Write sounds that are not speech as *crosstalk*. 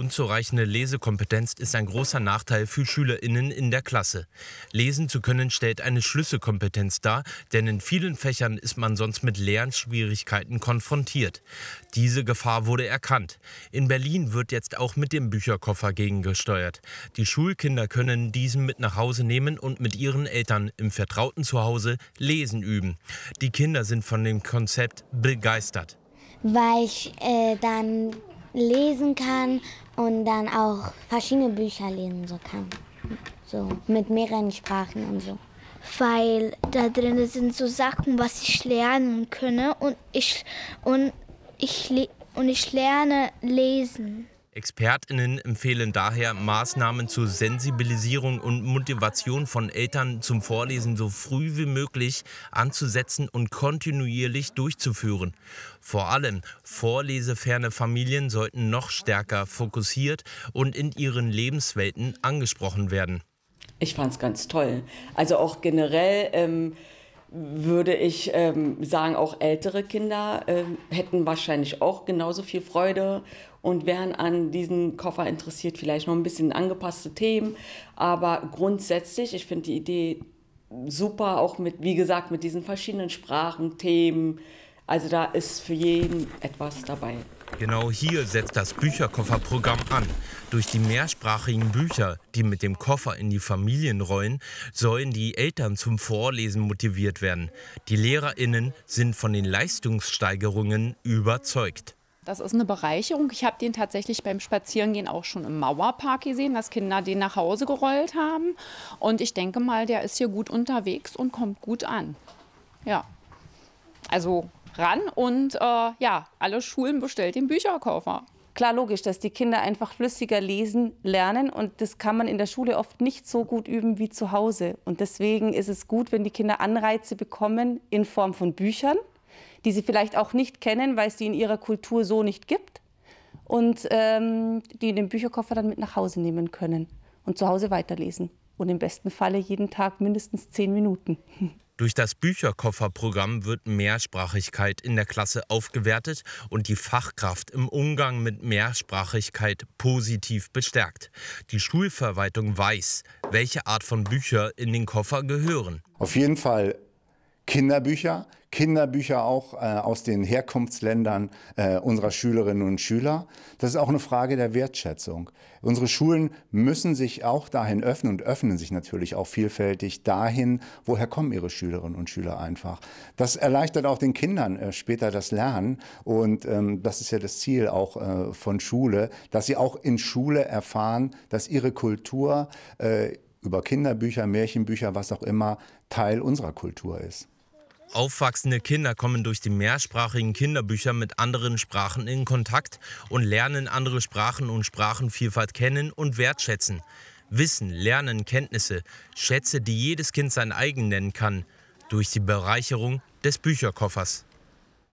Unzureichende Lesekompetenz ist ein großer Nachteil für SchülerInnen in der Klasse. Lesen zu können stellt eine Schlüsselkompetenz dar, denn in vielen Fächern ist man sonst mit Lernschwierigkeiten konfrontiert. Diese Gefahr wurde erkannt. In Berlin wird jetzt auch mit dem Bücherkoffer gegengesteuert. Die Schulkinder können diesen mit nach Hause nehmen und mit ihren Eltern im vertrauten Zuhause lesen üben. Die Kinder sind von dem Konzept begeistert weil ich äh, dann lesen kann und dann auch verschiedene Bücher lesen so kann. So mit mehreren Sprachen und so. Weil da drin sind so Sachen, was ich lernen könne und ich und ich und ich lerne lesen. ExpertInnen empfehlen daher Maßnahmen zur Sensibilisierung und Motivation von Eltern zum Vorlesen so früh wie möglich anzusetzen und kontinuierlich durchzuführen. Vor allem vorleseferne Familien sollten noch stärker fokussiert und in ihren Lebenswelten angesprochen werden. Ich fand es ganz toll. Also auch generell. Ähm würde ich ähm, sagen, auch ältere Kinder äh, hätten wahrscheinlich auch genauso viel Freude und wären an diesem Koffer interessiert. Vielleicht noch ein bisschen angepasste Themen, aber grundsätzlich, ich finde die Idee super, auch mit, wie gesagt, mit diesen verschiedenen Sprachen, Themen. Also da ist für jeden etwas dabei. Genau hier setzt das Bücherkofferprogramm an. Durch die mehrsprachigen Bücher, die mit dem Koffer in die Familien rollen, sollen die Eltern zum Vorlesen motiviert werden. Die Lehrerinnen sind von den Leistungssteigerungen überzeugt. Das ist eine Bereicherung. Ich habe den tatsächlich beim Spazierengehen auch schon im Mauerpark gesehen, dass Kinder den nach Hause gerollt haben. Und ich denke mal, der ist hier gut unterwegs und kommt gut an. Ja. Also ran und äh, ja, alle Schulen bestellt den Bücherkoffer. Klar, logisch, dass die Kinder einfach flüssiger lesen lernen und das kann man in der Schule oft nicht so gut üben wie zu Hause. Und deswegen ist es gut, wenn die Kinder Anreize bekommen in Form von Büchern, die sie vielleicht auch nicht kennen, weil es die in ihrer Kultur so nicht gibt und ähm, die den Bücherkoffer dann mit nach Hause nehmen können und zu Hause weiterlesen und im besten Falle jeden Tag mindestens zehn Minuten. *laughs* Durch das Bücherkofferprogramm wird Mehrsprachigkeit in der Klasse aufgewertet und die Fachkraft im Umgang mit Mehrsprachigkeit positiv bestärkt. Die Schulverwaltung weiß, welche Art von Bücher in den Koffer gehören. Auf jeden Fall Kinderbücher, Kinderbücher auch äh, aus den Herkunftsländern äh, unserer Schülerinnen und Schüler. Das ist auch eine Frage der Wertschätzung. Unsere Schulen müssen sich auch dahin öffnen und öffnen sich natürlich auch vielfältig dahin, woher kommen ihre Schülerinnen und Schüler einfach. Das erleichtert auch den Kindern äh, später das Lernen und ähm, das ist ja das Ziel auch äh, von Schule, dass sie auch in Schule erfahren, dass ihre Kultur äh, über Kinderbücher, Märchenbücher, was auch immer, Teil unserer Kultur ist. Aufwachsende Kinder kommen durch die mehrsprachigen Kinderbücher mit anderen Sprachen in Kontakt und lernen andere Sprachen und Sprachenvielfalt kennen und wertschätzen. Wissen, Lernen, Kenntnisse, Schätze, die jedes Kind sein eigen nennen kann, durch die Bereicherung des Bücherkoffers.